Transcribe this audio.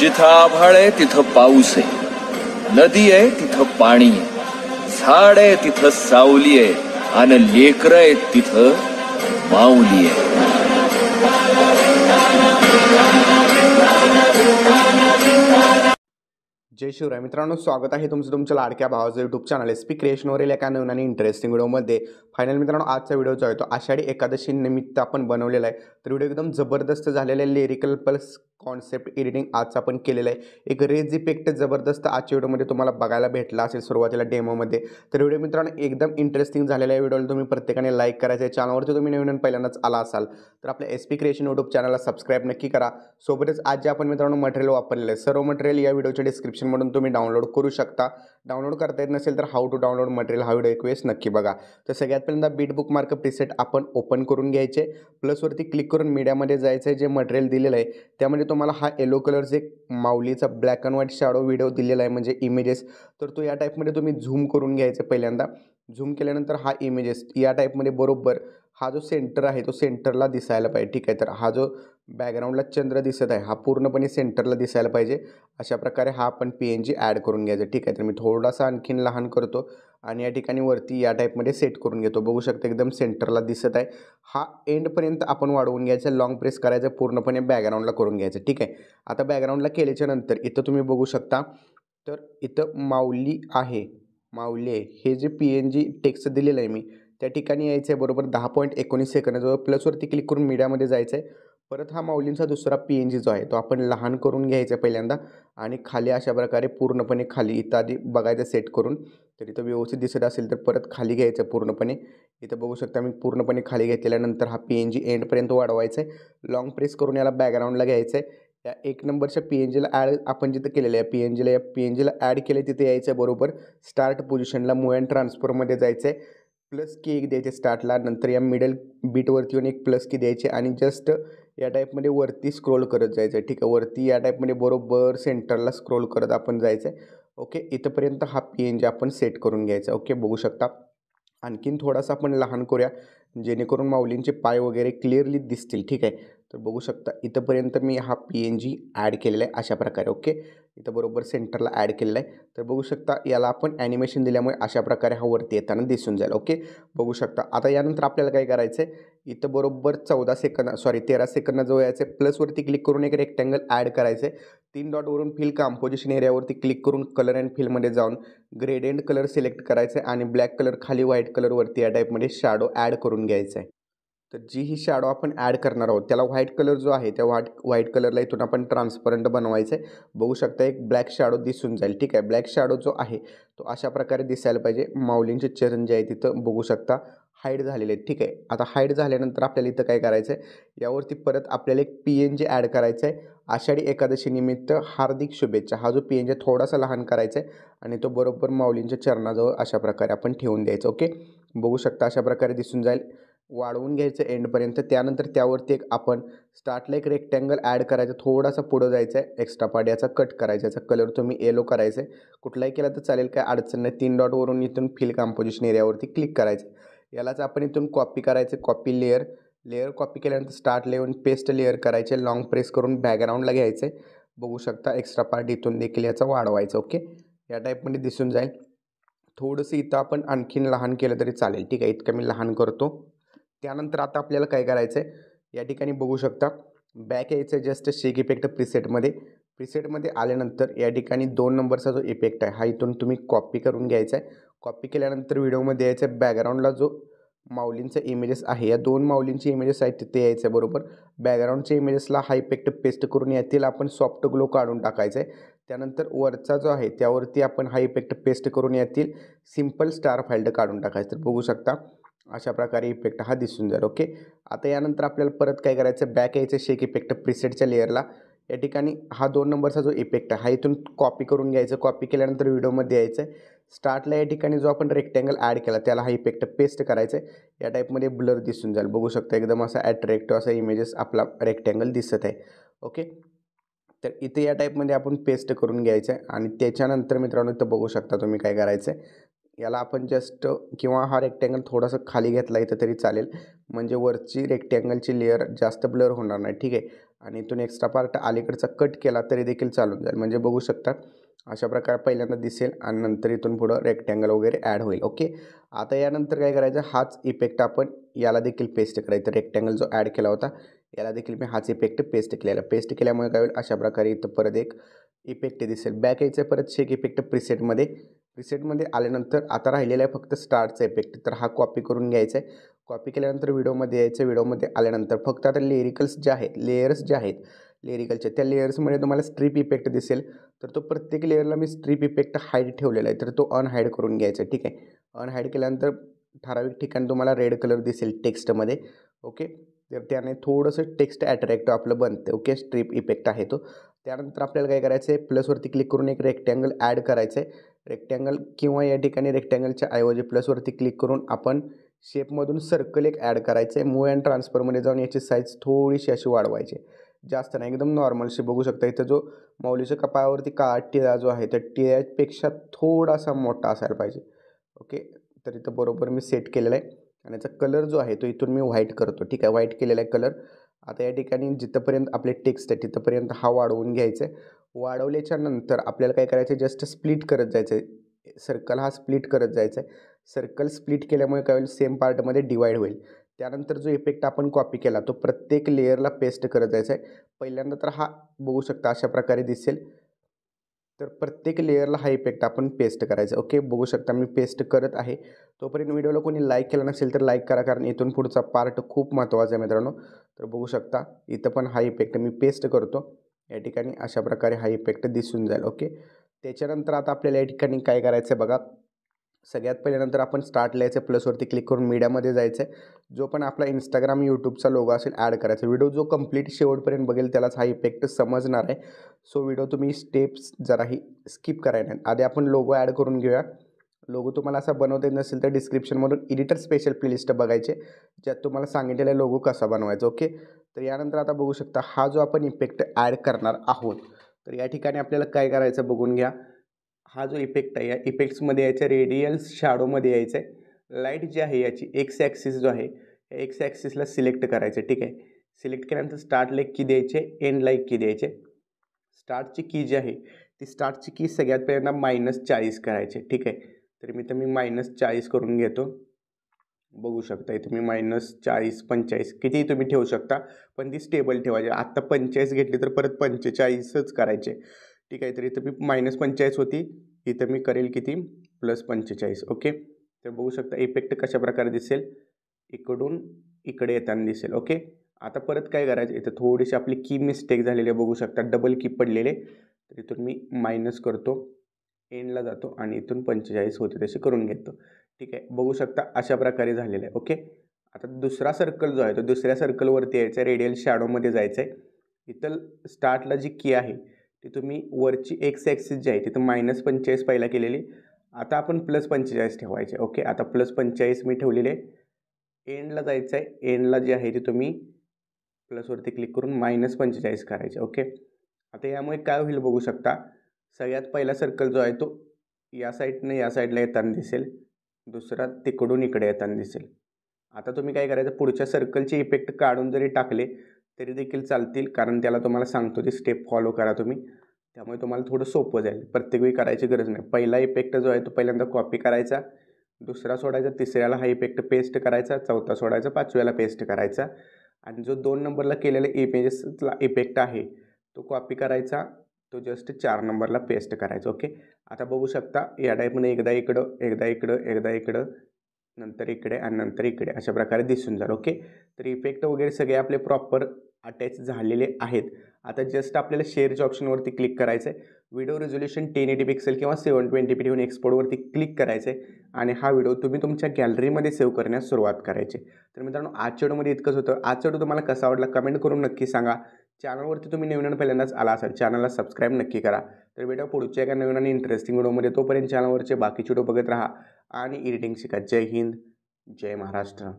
जिथं आभाळ आहे तिथं पाऊस आहे नदी आहे तिथं पाणी आहे झाड आहे तिथं सावली आहे आणि लेकर आहे तिथं माऊली आहे जय शिवराय मित्रांनो स्वागत आहे तुमचं तुमच्या लाडक्या भावाचं यूट्यूब चॅनल एस पी क्रिएशनवरील एका नवीन आणि इंटरेस्टिंग व्हिडिओमध्ये फायनल मित्रांनो आजचा व्हिडिओ जो आहे तो आषाढी एकादशी निमित्त आपण बनवलेला आहे तर व्हिडिओ एकदम जबरदस्त झालेला लिरिकल प्लस कॉन्सेप्ट एडिटिंग आजचा आपण केलेलं आहे एक रेज इफेक्ट जबरदस्त आजच्या व्हिडिओमध्ये तुम्हाला बघायला भेटला असेल सुरुवातीला डेमोमध्ये तर व्हिडिओ मित्रांनो एकदम इंटरेस्टिंग झालेला आहे व्हिडिओला तुम्ही प्रत्येकाने लाईक करायचं आहे चॅनलवरती तुम्ही नवीन पहिल्यांदाच आला असाल तर आपल्या एस पी क्रिएशन यूट्यूब चॅनलला सबस्क्राईब नक्की करा सोबतच आज जे आपण मित्रांनो मटेरियल वापरलेलं आहे सर्व मटेरियल या व्हिडिओच्या डिस्क्रिप्शनमधून तुम्ही डाउनलोड करू शकता डाउनलोड करता येत नसेल तर हाऊ टू डाउनलोड मटेरियल हा व्हिडिओ रिक्वेस्ट नक्की बघा तर सगळ्यात पहिल्यांदा बीट बुक मार्क प्रिसेट आपण ओपन करून घ्यायचे प्लसवरती क्लिक करून मीडियामध्ये जायचं आहे जे मटेरियल दिलेलं आहे त्यामध्ये तुम्हाला हा येलो कलरचा एक माऊलीचा black and white shadow video दिलेला आहे म्हणजे इमेजेस तर तो या टाईपमध्ये तुम्ही झूम करून घ्यायचं पहिल्यांदा झूम केल्यानंतर हा इमेजेस या टाईपमध्ये बरोबर हा जो सेंटर आहे तो सेंटरला दिसायला पाहिजे ठीक आहे तर हा जो बॅकग्राऊंडला चंद्र दिसत आहे हा पूर्णपणे सेंटरला दिसायला पाहिजे अशा प्रकारे हा आपण पी एन जी ॲड करून घ्यायचा ठीक आहे तर मी थोडासा आणखीन लहान करतो आणि या ठिकाणी वरती या टाईपमध्ये सेट करून घेतो बघू शकता एकदम सेंटरला दिसत आहे हा एंडपर्यंत आपण वाढवून घ्यायचा लॉंग प्रेस करायचं पूर्णपणे बॅकग्राऊंडला करून घ्यायचं ठीक आहे आता बॅकग्राऊंडला केल्याच्या नंतर इथं तुम्ही बघू शकता तर इथं माऊली आहे आहे हे J P N G text दिलेलं आहे मी त्या ठिकाणी यायचं आहे बरोबर दहा पॉईंट एकोणीस जवळ प्लसवरती क्लिक करून मीडियामध्ये जायचं आहे परत हा माऊलींचा दुसरा पी एन जी जो आहे तो आपण लहान करून घ्यायचा पहिल्यांदा आणि खाली अशा प्रकारे पूर्णपणे खाली इथं आधी बघायचं सेट करून तर इथं व्यवस्थित दिसत असेल तर परत खाली घ्यायचं पूर्णपणे इथं बघू शकता मी पूर्णपणे खाली घेतल्यानंतर हा पी एन जी एंडपर्यंत वाढवायचा आहे लाँग प्रेस करून याला बॅकग्राऊंडला घ्यायचं आहे त्या एक नंबरच्या पी एन जीला ॲड आपण जिथं केलेलं आहे पी एन जीला या पी एन जीला ॲड केले तिथे यायचं आहे बरोबर स्टार्ट पोझिशनला मूव अँड ट्रान्सफरमध्ये जायचं आहे प्लस की एक द्यायचे स्टार्टला नंतर या मिडल बीटवरती येऊन एक प्लस की द्यायची आणि जस्ट या टाईपमध्ये वरती स्क्रोल करत जायचं आहे ठीक आहे वरती या टाईपमध्ये बरोबर सेंटरला स्क्रोल करत आपण जायचं आहे ओके इथंपर्यंत हा पी एन जी आपण सेट करून घ्यायचा ओके बघू शकता आणखीन थोडासा आपण लहान करूया जेणेकरून माऊलींचे पाय वगैरे क्लिअरली दिसतील ठीक आहे तर बघू शकता इथंपर्यंत मी हा पी एन जी ॲड केलेला आहे अशा प्रकारे ओके इथं बरोबर सेंटरला ॲड केलेला आहे तर बघू शकता याला आपण ॲनिमेशन दिल्यामुळे अशा प्रकारे हा वरती येताना दिसून जाईल ओके बघू शकता आता यानंतर आपल्याला काय करायचं आहे इथं बरोबर चौदा सेकंद सॉरी तेरा सेकंद जवळ यायचं आहे प्लसवरती क्लिक करून एक रेक्टँगल ॲड करायचं आहे तीन डॉटवरून फिल कॉम्पोजिशन एरियावरती क्लिक करून कलर अँड फिलमध्ये जाऊन ग्रेड कलर सिलेक्ट करायचं आहे आणि ब्लॅक कलर खाली व्हाईट कलरवरती या टाईपमध्ये शॅडो ॲड करून घ्यायचा आहे तर जी ही शॅडो आपण ॲड करणार आहोत त्याला व्हाईट कलर जो आहे त्या व्हाट व्हाईट कलरला इथून आपण ट्रान्सपरंट बनवायचं आहे बघू शकता एक ब्लॅक शॅडो दिसून जाईल ठीक आहे ब्लॅक शॅडो जो आहे तो अशा प्रकारे दिसायला पाहिजे माऊलींचे चरण जे आहे तिथं बघू शकता हाईड झालेले आहेत ठीक आहे आता हाईड झाल्यानंतर आपल्याला इथं काय करायचं आहे यावरती परत आपल्याला एक पी एन जे ॲड करायचं आहे आषाढी एकादशीनिमित्त हार्दिक शुभेच्छा हा जो पी एन जे थोडासा लहान करायचा आहे आणि तो बरोबर माऊलींच्या चरणाजवळ अशा प्रकारे आपण ठेवून द्यायचं ओके बघू शकता अशा प्रकारे दिसून जाईल वाढवून घ्यायचं एंडपर्यंत त्यानंतर त्यावरती एक आपण स्टार्टला एक रेक्टँगल ॲड करायचं थोडासा पुढं जायचं आहे एक्स्ट्रा पार्ट याचा कट करायचा याचा कलर तुम्ही येलो करायचं आहे कुठलाही केला तर चालेल काय अडचण नाही तीन डॉटवरून इथून फिल कॉम्पोजिशन एरियावरती क्लिक करायचं यालाच आपण इथून कॉपी करायचं कॉपी लेअर लेअर कॉपी केल्यानंतर स्टार्ट लेवून पेस्ट लेअर करायचे लाँग प्रेस करून बॅकग्राऊंडला घ्यायचे बघू शकता एक्स्ट्रा पार्ट इथून देखील याचा वाढवायचा ओके या टाईपमध्ये दिसून जाईल थोडंसं इथं आपण आणखीन लहान केलं तरी चालेल ठीक आहे इतकं मी लहान करतो त्यानंतर आता आपल्याला काय करायचं आहे या ठिकाणी बघू शकता बॅक यायचं जस्ट शेक इफेक्ट प्रिसेटमध्ये प्रिसेटमध्ये आल्यानंतर या ठिकाणी दोन नंबरचा जो इफेक्ट आहे हा इथून तुम्ही कॉपी करून घ्यायचा आहे कॉपी केल्यानंतर व्हिडिओमध्ये यायचं आहे बॅकग्राऊंडला जो माऊलींचा इमेजेस आहे या दोन माऊलींचे इमेजेस आहेत तिथे यायचं आहे बरोबर बॅकग्राऊंडच्या इमेजेसला हा इफेक्ट पेस्ट करून यातील आपण सॉफ्ट ग्लो काढून टाकायचं आहे त्यानंतर वरचा जो आहे त्यावरती आपण हा इफेक्ट पेस्ट करून यातील सिम्पल स्टार फाईल्ड काढून टाकायचं तर बघू शकता अशा प्रकारे इफेक्ट हा दिसून जाईल ओके आता यानंतर आपल्याला परत काय करायचं बॅक यायचं शेक इफेक्ट प्रिसेटच्या लेअरला या ठिकाणी हा दोन नंबरचा जो इफेक्ट आहे हा इथून कॉपी करून घ्यायचं कॉपी केल्यानंतर व्हिडिओमध्ये यायचं आहे स्टार्टला या ठिकाणी जो आपण रेक्टँगल ॲड केला त्याला हा इफेक्ट पेस्ट करायचं आहे या टाईपमध्ये ब्लर दिसून जाईल बघू शकता एकदम असा ॲट्रॅक्टिव्ह असा इमेजेस आपला रेक्टँगल दिसत आहे ओके तर इथे या टाईपमध्ये आपण पेस्ट करून घ्यायचं आहे आणि त्याच्यानंतर मित्रांनो इथं बघू शकता तुम्ही काय करायचं आहे याला आपण जस्ट किंवा हा रेक्टँगल थोडासा खाली घेतला इथं तरी चालेल म्हणजे वरची रेक्टँगलची लेअर जास्त ब्लर होणार नाही ठीक आहे आणि इथून एक्स्ट्रा पार्ट अलीकडचा कट केला तरी देखील चालून जाईल म्हणजे बघू शकता अशा प्रकारे पहिल्यांदा दिसेल आणि नंतर इथून पुढं रेक्टँगल वगैरे ॲड होईल ओके आता यानंतर काय करायचं हाच इफेक्ट आपण याला देखील पेस्ट करायचं रेक्टँगल जो ॲड केला होता याला देखील मी हाच इफेक्ट पेस्ट केलेला पेस्ट केल्यामुळे काय होईल अशा प्रकारे इथं परत एक इफेक्ट दिसेल बॅक यायचं आहे परत शेक इफेक्ट प्रिसेटमध्ये प्रिसेटमध्ये आल्यानंतर आता राहिलेला आहे फक्त स्टारचा इफेक्ट तर हा कॉपी करून घ्यायचा आहे कॉपी केल्यानंतर व्हिडिओमध्ये यायचं व्हिडिओमध्ये आल्यानंतर फक्त आता लिरिकल्स जे आहेत लेयर्स जे आहेत लेरिकलच्या त्या लेयर्समध्ये तुम्हाला स्ट्रीप इफेक्ट दिसेल तर तो प्रत्येक लेअरला मी स्ट्रीप इफेक्ट हाईड ठेवलेला आहे तर तो अनहाईड करून घ्यायचा आहे ठीक आहे अनहाईड केल्यानंतर ठराविक ठिकाणी तुम्हाला रेड कलर दिसेल टेक्स्टमध्ये ओके तर त्याने थोडंसं टेक्स्ट अट्रॅक्ट आपलं बनतं ओके स्ट्रीप इफेक्ट आहे तो त्यानंतर आपल्याला काय करायचं आहे प्लसवरती क्लिक करून एक रेक्टँगल ॲड करायचं आहे रेक्टँगल किंवा या ठिकाणी रेक्टँगलच्या ऐवजी प्लसवरती क्लिक करून आपण शेपमधून सर्कल एक ॲड करायचं आहे मूव अँड ट्रान्सफरमध्ये जाऊन याची साईज थोडीशी अशी वाढवायची जास्त नाही एकदम नॉर्मलशी बघू शकता इथं जो मौलीच्या कपाळावरती काळा टिळा जो आहे तर टिळ्यापेक्षा थोडासा मोठा असायला पाहिजे ओके तर इथं बरोबर मी सेट केलेला आहे आणि याचा कलर जो आहे तो इथून मी व्हाईट करतो ठीक आहे व्हाईट केलेला आहे कलर आता या ठिकाणी जिथंपर्यंत आपले टेक्स्ट आहे तिथंपर्यंत हा वाढवून घ्यायचं आहे वाढवल्याच्या नंतर आपल्याला काय करायचं आहे जस्ट स्प्लिट करत जायचं आहे सर्कल हा स्प्लिट करत जायचा आहे सर्कल स्प्लिट केल्यामुळे काय होईल सेम पार्टमध्ये डिवाईड होईल त्यानंतर जो इफेक्ट आपण कॉपी केला तो प्रत्येक लेअरला पेस्ट करत जायचा आहे पहिल्यांदा तर हा बघू शकता अशा प्रकारे दिसेल तर प्रत्येक लेअरला हा इफेक्ट आपण पेस्ट करायचा ओके बघू शकता मी पेस्ट करत आहे तोपर्यंत व्हिडिओला कोणी लाईक केला नसेल तर लाईक करा कारण इथून पुढचा पार्ट खूप महत्त्वाचा आहे मित्रांनो तर बघू शकता इथं पण हा इफेक्ट मी पेस्ट करतो या ठिकाणी अशा प्रकारे हा इफेक्ट दिसून जाईल ओके त्याच्यानंतर आता आपल्याला या ठिकाणी काय करायचं आहे बघा सगळ्यात पहिल्यानंतर आपण स्टार्ट लिहायचं प्लसवरती क्लिक करून मीडियामध्ये जायचं जो पण आपला इंस्टाग्राम यूट्यूबचा लोगो असेल ॲड करायचा व्हिडिओ जो कंप्लीट शेवटपर्यंत बघेल त्यालाच हा इफेक्ट समजणार आहे सो व्हिडिओ तुम्ही स्टेप्स जराही स्किप करायला आधी आपण लोगो ॲड करून घेऊया लोगो तुम्हाला असा बनवता येत नसेल तर डिस्क्रिप्शनमधून एडिटर स्पेशल प्लेलिस्ट बघायचे ज्यात तुम्हाला सांगितलेला लोगो कसा बनवायचा ओके तर यानंतर आता बघू शकता हा जो आपण इफेक्ट ॲड करणार आहोत तर या ठिकाणी आपल्याला काय करायचं बघून घ्या हा जो इफेक्ट आहे या इफेक्ट्समध्ये यायचा रेडियल शॅडोमध्ये यायचं आहे लाईट जी आहे याची एक्स ॲक्सिस जो आहे एक्स ॲक्सिसला सिलेक्ट करायचं ठीक आहे सिलेक्ट केल्यानंतर स्टार्ट लाईक की द्यायचे एंड लाईक की द्यायचे स्टार्टची की जी आहे ती स्टार्टची की सगळ्यात पहिल्यांदा मायनस चाळीस करायचे ठीक आहे तर मी तर मी मायनस चाळीस करून घेतो बघू शकता इथे मी मायनस चाळीस पंचेचाळीस कितीही तुम्ही ठेवू शकता पण ती स्टेबल ठेवायची आत्ता पंचेचाळीस घेतली तर परत पंचेचाळीसच करायचे ठीक आहे तर इथं मी मायनस पंचेचाळीस होती इथं मी करेल किती प्लस पंचेचाळीस ओके तर बघू शकता इफेक्ट कशाप्रकारे दिसेल इकडून इकडे येताना दिसेल ओके आता परत काय करायचं इथं थोडीशी आपली की मिस्टेक झालेली आहे बघू शकता डबल की पडलेले तर इथून मी मायनस करतो एनला जातो आणि इथून पंचेचाळीस होते तसे करून घेतो ठीक आहे बघू शकता अशा प्रकारे झालेलं आहे ओके आता दुसरा सर्कल जो आहे तो दुसऱ्या सर्कलवरती यायचा आहे रेडियल शॅडोमध्ये जायचं आहे इथं स्टार्टला जी की आहे की तुम्ही वरची एक्स ॲक्सिस जी आहे तिथं मायनस पंचेचाळीस पहिला केलेली आता आपण प्लस पंचेचाळीस ठेवायचे ओके आता प्लस पंचेचाळीस मी ठेवलेले एंडला जायचं आहे एंडला जे आहे ते तुम्ही प्लसवरती क्लिक करून मायनस पंचेचाळीस करायचे ओके आता यामुळे काय होईल बघू शकता सगळ्यात पहिला सर्कल जो आहे तो या साईडनं या साईडला येताना दिसेल दुसरा तिकडून इकडे येताना दिसेल आता तुम्ही काय करायचं पुढच्या सर्कलचे इफेक्ट काढून जरी टाकले तरी देखील चालतील कारण त्याला तुम्हाला सांगतो ते स्टेप फॉलो करा तुम्ही त्यामुळे तुम्हाला थोडं सोपं जाईल प्रत्येक वेळी करायची गरज नाही पहिला इफेक्ट जो आहे तो पहिल्यांदा कॉपी करायचा दुसरा सोडायचा तिसऱ्याला हा इफेक्ट पेस्ट करायचा चौथा सोडायचा पाचव्याला पेस्ट करायचा आणि जो दोन नंबरला केलेला इमेजेसला इफेक्ट आहे तो कॉपी करायचा तो जस्ट चार नंबरला पेस्ट करायचा ओके आता बघू शकता या टाईपमध्ये एकदा इकडं एकदा इकडं एकदा इकडं नंतर इकडे आणि नंतर इकडे अशा प्रकारे दिसून जाईल ओके तर इफेक्ट वगैरे सगळे आपले प्रॉपर अटॅच झालेले आहेत आता जस्ट आपल्याला शेअरच्या ऑप्शनवरती क्लिक करायचं आहे video resolution ten eighty pixel किंवा सेवन ट्वेंटी पी ठेवून एक्सपोर्टवरती क्लिक करायचं आहे आणि हा व्हिडिओ तुम्ही तुमच्या गॅलरीमध्ये सेव्ह करण्यास सुरुवात करायचे तर मित्रांनो आजच्या व्हिडिओमध्ये इतकंच होतं आजचा व्हिडिओ तुम्हाला कसा आवडला कमेंट करून नक्की सांगा चॅनलवरती तुम्ही नवीन पहिल्यांदाच आला असाल चॅनलला सबस्क्राईब नक्की करा तर बेटा पुढच्या एका नवीन आणि इंटरेस्टिंग व्हिडिओमध्ये तोपर्यंत चॅनलवरचे बाकी व्हिडिओ बघत राहा आणि एडिटिंग शिका जय हिंद जय महाराष्ट्र